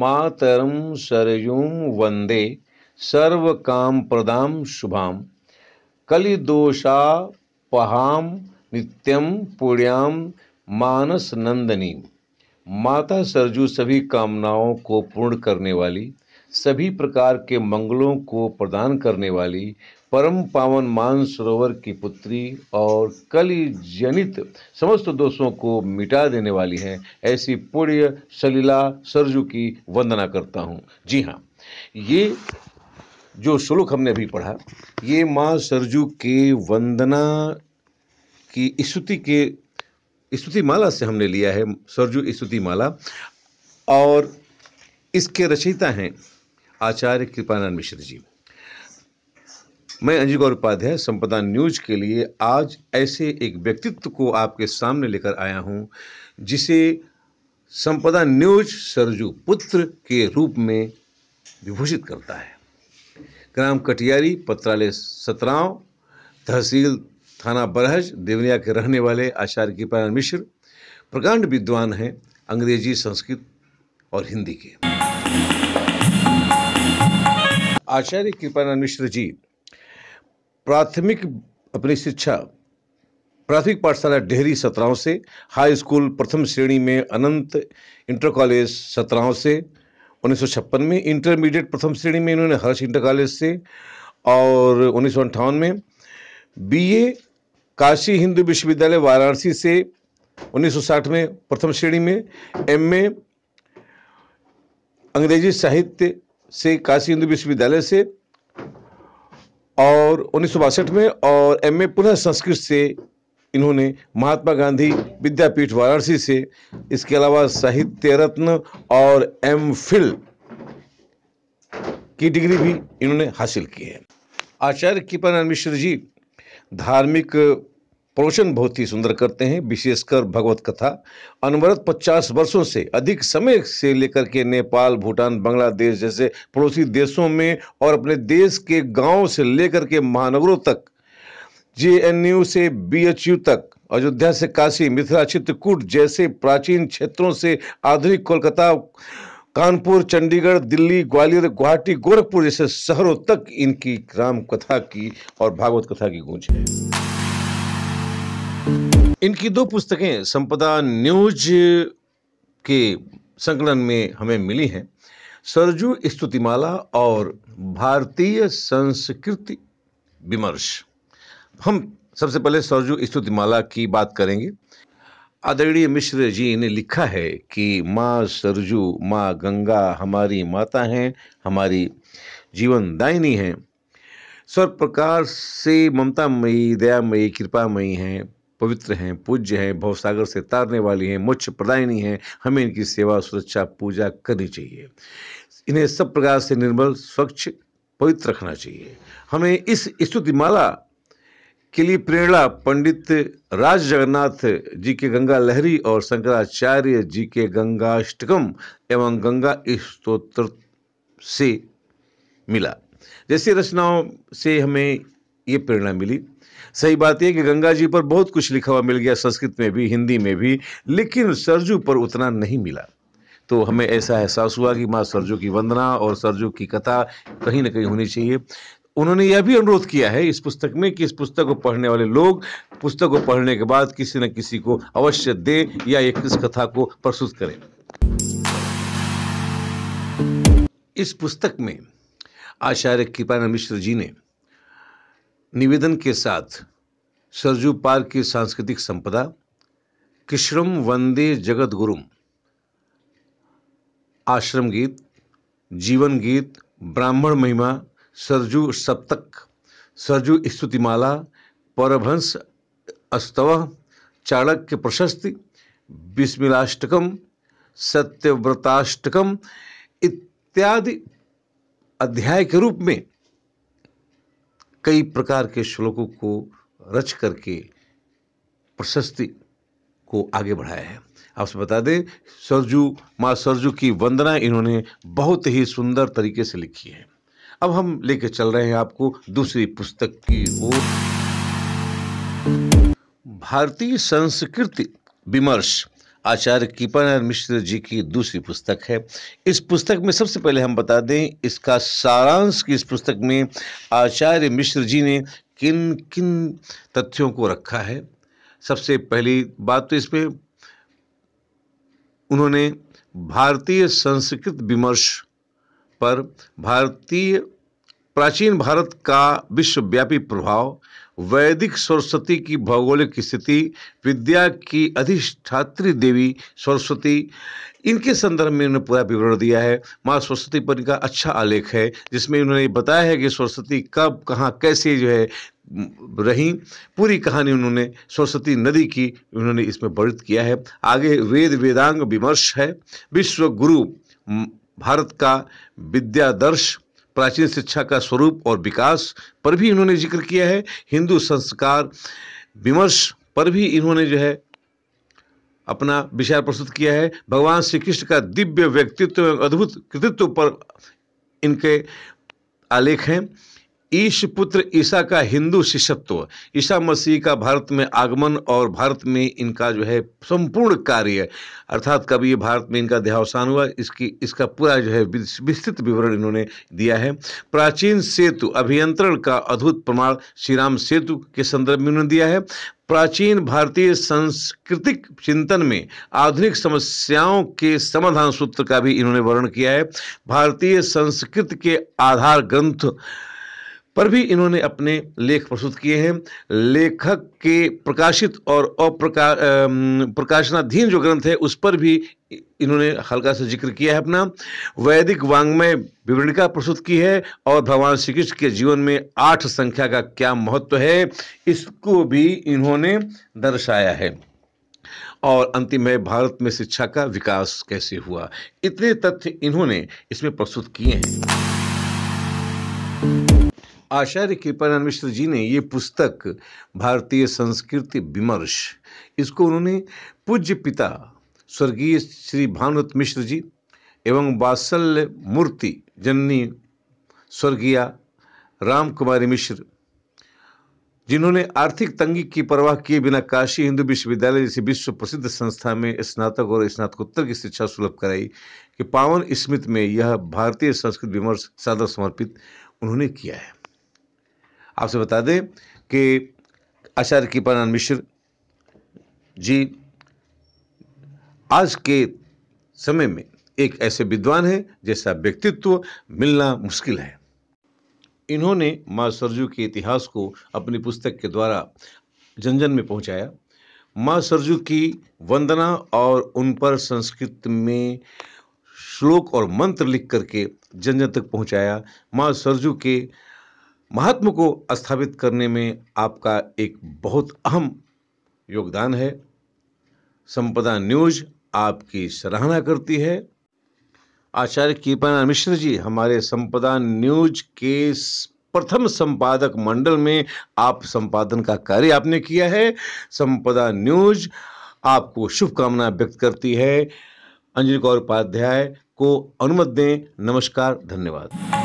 मातरम सरयूं वंदे सर्वकाम प्रदाम शुभाम कलिदोषापहाम नित्यम पुण्याम मानस नंदनी माता सरजू सभी कामनाओं को पूर्ण करने वाली सभी प्रकार के मंगलों को प्रदान करने वाली परम पावन मानसरोवर की पुत्री और कली जनित समस्त दोषों को मिटा देने वाली हैं ऐसी पुण्य सलीला सरजू की वंदना करता हूँ जी हाँ ये जो श्लोक हमने अभी पढ़ा ये माँ सरजू के वंदना की स्तुति के स्तुति माला से हमने लिया है सरजू स्तुति माला और इसके रचयिता हैं आचार्य कृपानंद मिश्र जी मैं अंजी गौर उपाध्याय संपदा न्यूज के लिए आज ऐसे एक व्यक्तित्व को आपके सामने लेकर आया हूं जिसे संपदा न्यूज सरजू पुत्र के रूप में विभूषित करता है ग्राम कटियारी पत्रालय सतराव तहसील थाना बरहज देवनिया के रहने वाले आचार्य कृपानंद मिश्र प्रकांड विद्वान हैं अंग्रेजी संस्कृत और हिंदी के आचार्य कृपानंद मिश्र जी प्राथमिक अपनी शिक्षा प्राथमिक पाठशाला डेहरी सत्राओं से हाई स्कूल प्रथम श्रेणी में अनंत इंटर कॉलेज सत्रह से उन्नीस में इंटरमीडिएट प्रथम श्रेणी में इन्होंने हर्ष इंटर कॉलेज से और उन्नीस में बीए काशी हिंदू विश्वविद्यालय वाराणसी से 1960 में प्रथम श्रेणी में एमए अंग्रेजी साहित्य से काशी हिंदू विश्वविद्यालय से और उन्नीस में और एमए पुनः संस्कृत से इन्होंने महात्मा गांधी विद्यापीठ वाराणसी से इसके अलावा साहित्य रत्न और एम फिल की डिग्री भी इन्होंने हासिल की है आचार्य कृपानंद मिश्र जी धार्मिक प्रवचन बहुत ही सुंदर करते हैं विशेषकर भगवत कथा अनवरत 50 वर्षों से अधिक समय से लेकर के नेपाल भूटान बांग्लादेश जैसे पड़ोसी देशों में और अपने देश के गांव से लेकर के महानगरों तक जे से बी तक अयोध्या से काशी मिथिला चित्रकूट जैसे प्राचीन क्षेत्रों से आधुनिक कोलकाता कानपुर चंडीगढ़ दिल्ली ग्वालियर गुवाहाटी गोरखपुर जैसे शहरों तक इनकी राम कथा की और भागवत कथा की गूंज है इनकी दो पुस्तकें संपदा न्यूज के संकलन में हमें मिली हैं सरजू स्तुतिमाला और भारतीय संस्कृति विमर्श हम सबसे पहले सरजू स्तुतिमाला की बात करेंगे आदरणीय मिश्र जी ने लिखा है कि माँ सरजू माँ गंगा हमारी माता हैं हमारी जीवन दायिनी हैं सर्व प्रकार से ममता मई दयामयी मई हैं पवित्र हैं पूज्य हैं भवसागर से तारने वाली हैं मोक्ष प्रदायिनी हैं हमें इनकी सेवा सुरक्षा पूजा करनी चाहिए इन्हें सब प्रकार से निर्मल स्वच्छ पवित्र रखना चाहिए हमें इस स्तुतिमाला के लिए प्रेरणा पंडित राज जगन्नाथ जी के गंगा लहरी और शंकराचार्य जी के गंगाष्टकम एवं गंगा स्त्रोत्र से मिला जैसी रचनाओं से हमें ये प्रेरणा मिली सही बात यह कि गंगा जी पर बहुत कुछ लिखा हुआ मिल गया संस्कृत में भी हिंदी में भी लेकिन सरजू पर उतना नहीं मिला तो हमें ऐसा एहसास हुआ कि माँ सरजू की वंदना और सरजू की कथा कहीं ना कहीं होनी चाहिए उन्होंने यह भी अनुरोध किया है इस पुस्तक में कि इस पुस्तक को पढ़ने वाले लोग पुस्तक को पढ़ने के बाद किसी न किसी को अवश्य दे या एक इस कथा को प्रस्तुत करें इस पुस्तक में आचार्य कृपाण मिश्र जी ने निवेदन के साथ सरजू पार्क की सांस्कृतिक संपदा किश्रम वंदे जगत गुरुम आश्रम गीत जीवन गीत ब्राह्मण महिमा सरजू सप्तक सरजू स्तुतिमाला परभंस अस्तव चाणक्य प्रशस्ति बिस्मिलाष्टकम सत्यव्रताष्टकम इत्यादि अध्याय के रूप में कई प्रकार के श्लोकों को रच करके प्रशस्ति को आगे बढ़ाया है आपसे बता दें सरजू माँ सरजू की वंदना इन्होंने बहुत ही सुंदर तरीके से लिखी है अब हम लेके चल रहे हैं आपको दूसरी पुस्तक की ओर भारतीय संस्कृति विमर्श आचार्य कीपानंद मिश्र जी की दूसरी पुस्तक है इस पुस्तक में सबसे पहले हम बता दें इसका सारांश की इस पुस्तक में आचार्य मिश्र जी ने किन किन तथ्यों को रखा है सबसे पहली बात तो इसमें उन्होंने भारतीय संस्कृत विमर्श पर भारतीय प्राचीन भारत का विश्वव्यापी प्रभाव वैदिक सरस्वती की भौगोलिक स्थिति विद्या की अधिष्ठात्री देवी सरस्वती इनके संदर्भ में उन्होंने पूरा विवरण दिया है माँ सरस्वती पर इनका अच्छा आलेख है जिसमें ये बताया है कि सरस्वती कब कहाँ कैसे जो है रही पूरी कहानी उन्होंने सरस्वती नदी की उन्होंने इसमें वर्णित किया है आगे वेद वेदांग विमर्श है विश्व गुरु भारत का विद्यादर्श प्राचीन शिक्षा का स्वरूप और विकास पर भी इन्होंने जिक्र किया है हिंदू संस्कार विमर्श पर भी इन्होंने जो है अपना विचार प्रस्तुत किया है भगवान श्री कृष्ण का दिव्य व्यक्तित्व एवं अद्भुत कृतित्व पर इनके आलेख हैं ईश पुत्र ईसा का हिंदू शिष्यत्व ईसा मसीह का भारत में आगमन और भारत में इनका जो है संपूर्ण कार्य अर्थात कभी ये भारत में इनका देहावसान हुआ इसकी इसका पूरा जो है विस्तृत विवरण इन्होंने दिया है प्राचीन सेतु अभियंत्रण का अद्भुत प्रमाण श्री राम सेतु के संदर्भ में उन्होंने दिया है प्राचीन भारतीय सांस्कृतिक चिंतन में आधुनिक समस्याओं के समाधान सूत्र का भी इन्होंने वर्णन किया है भारतीय संस्कृति के आधार ग्रंथ पर भी इन्होंने अपने लेख प्रस्तुत किए हैं लेखक के प्रकाशित और अप्रका प्रकाशनाधीन जो ग्रंथ है उस पर भी इन्होंने हल्का सा जिक्र किया है अपना वैदिक वांग्मय विवरणिका प्रस्तुत की है और भगवान श्री कृष्ण के जीवन में आठ संख्या का क्या महत्व है इसको भी इन्होंने दर्शाया है और अंतिम है भारत में शिक्षा का विकास कैसे हुआ इतने तथ्य इन्होंने इसमें प्रस्तुत किए हैं आचार्य कृपानंद मिश्र जी ने ये पुस्तक भारतीय संस्कृति विमर्श इसको उन्होंने पूज्य पिता स्वर्गीय श्री भानुत मिश्र जी एवं बात्सल्य मूर्ति जननी स्वर्गीय राम कुमारी मिश्र जिन्होंने आर्थिक तंगी की परवाह किए बिना काशी हिंदू विश्वविद्यालय जैसी विश्व प्रसिद्ध संस्था में स्नातक और स्नातकोत्तर की शिक्षा सुलभ कराई कि पावन स्मृत में यह भारतीय संस्कृत विमर्श सादर समर्पित उन्होंने किया है आपसे बता दें कि अशर की मिश्र जी आज के समय में एक ऐसे विद्वान हैं जैसा व्यक्तित्व मिलना मुश्किल है इन्होंने माँ सरजू के इतिहास को अपनी पुस्तक के द्वारा जन जन में पहुंचाया माँ सरजू की वंदना और उन पर संस्कृत में श्लोक और मंत्र लिख करके जन जन तक पहुंचाया माँ सरजू के महात्म को स्थापित करने में आपका एक बहुत अहम योगदान है संपदा न्यूज आपकी सराहना करती है आचार्य कृपानंद मिश्र जी हमारे संपदा न्यूज के प्रथम संपादक मंडल में आप संपादन का कार्य आपने किया है संपदा न्यूज आपको शुभकामना व्यक्त करती है अंजलि कौर उपाध्याय को अनुमत दें नमस्कार धन्यवाद